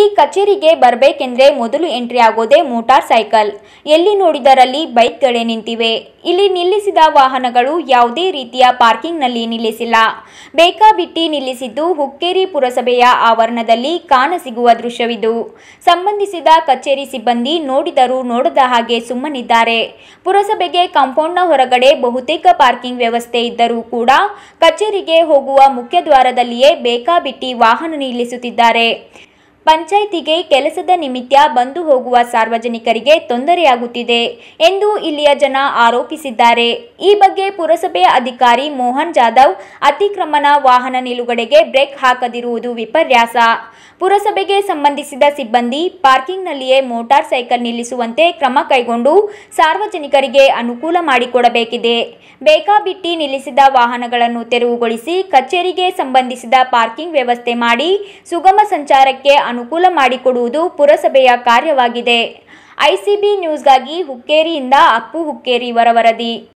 ಈ ಕಚೇರಿಗೆ ಬರಬೇಕೆಂದ್ರೆ ಮೊದಲು ಎಂಟ್ರಿ ಆಗೋದೇ ಮೋಟಾರ್ ಸೈಕಲ್ ಎಲ್ಲಿ ನೋಡಿದರಲ್ಲಿ ಬೈಕ್ ಬೈಕ್ಗಳೇ ನಿಂತಿವೆ ಇಲ್ಲಿ ನಿಲ್ಲಿಸಿದ ವಾಹನಗಳು ಯಾವುದೇ ರೀತಿಯ ಪಾರ್ಕಿಂಗ್ನಲ್ಲಿ ನಿಲ್ಲಿಸಿಲ್ಲ ಬೇಕಾಬಿಟ್ಟಿ ನಿಲ್ಲಿಸಿದ್ದು ಹುಕ್ಕೇರಿ ಪುರಸಭೆಯ ಆವರಣದಲ್ಲಿ ಕಾಣಸಿಗುವ ದೃಶ್ಯವಿದು ಸಂಬಂಧಿಸಿದ ಕಚೇರಿ ಸಿಬ್ಬಂದಿ ನೋಡಿದರೂ ನೋಡದ ಹಾಗೆ ಸುಮ್ಮನಿದ್ದಾರೆ ಪುರಸಭೆಗೆ ಕಾಂಪೌಂಡ್ನ ಹೊರಗಡೆ ಬಹುತೇಕ ಪಾರ್ಕಿಂಗ್ ವ್ಯವಸ್ಥೆ ಇದ್ದರೂ ಕೂಡ ಕಚೇರಿಗೆ ಹೋಗುವ ಮುಖ್ಯದ್ವಾರದಲ್ಲಿಯೇ ಬೇಕಾಬಿಟ್ಟಿ ವಾಹನ ನಿಲ್ಲಿಸುತ್ತಿದ್ದಾರೆ ಪಂಚಾಯಿತಿಗೆ ಕೆಲಸದ ನಿಮಿತ್ತ ಬಂದು ಹೋಗುವ ಸಾರ್ವಜನಿಕರಿಗೆ ತೊಂದರೆಯಾಗುತ್ತಿದೆ ಎಂದು ಇಲ್ಲಿಯ ಜನ ಆರೋಪಿಸಿದ್ದಾರೆ ಈ ಬಗ್ಗೆ ಪುರಸಭೆ ಅಧಿಕಾರಿ ಮೋಹನ್ ಜಾಧವ್ ಅತಿಕ್ರಮಣ ವಾಹನ ನಿಲುಗಡೆಗೆ ಬ್ರೇಕ್ ಹಾಕದಿರುವುದು ವಿಪರ್ಯಾಸ ಪುರಸಭೆಗೆ ಸಂಬಂಧಿಸಿದ ಸಿಬ್ಬಂದಿ ಪಾರ್ಕಿಂಗ್ನಲ್ಲಿಯೇ ಮೋಟಾರ್ ಸೈಕಲ್ ನಿಲ್ಲಿಸುವಂತೆ ಕ್ರಮ ಕೈಗೊಂಡು ಸಾರ್ವಜನಿಕರಿಗೆ ಅನುಕೂಲ ಮಾಡಿಕೊಡಬೇಕಿದೆ ಬೇಕಾಬಿಟ್ಟಿ ನಿಲ್ಲಿಸಿದ ವಾಹನಗಳನ್ನು ತೆರವುಗೊಳಿಸಿ ಕಚೇರಿಗೆ ಸಂಬಂಧಿಸಿದ ಪಾರ್ಕಿಂಗ್ ವ್ಯವಸ್ಥೆ ಮಾಡಿ ಸುಗಮ ಸಂಚಾರಕ್ಕೆ ಅನುಕೂಲ ಮಾಡಿಕೊಡುವುದು ಪುರಸಭೆಯ ಕಾರ್ಯವಾಗಿದೆ ಐಸಿಬಿ ನ್ಯೂಸ್ಗಾಗಿ ಹುಕ್ಕೇರಿಯಿಂದ ಅಪ್ಪು ಹುಕ್ಕೇರಿ ವರವರದಿ.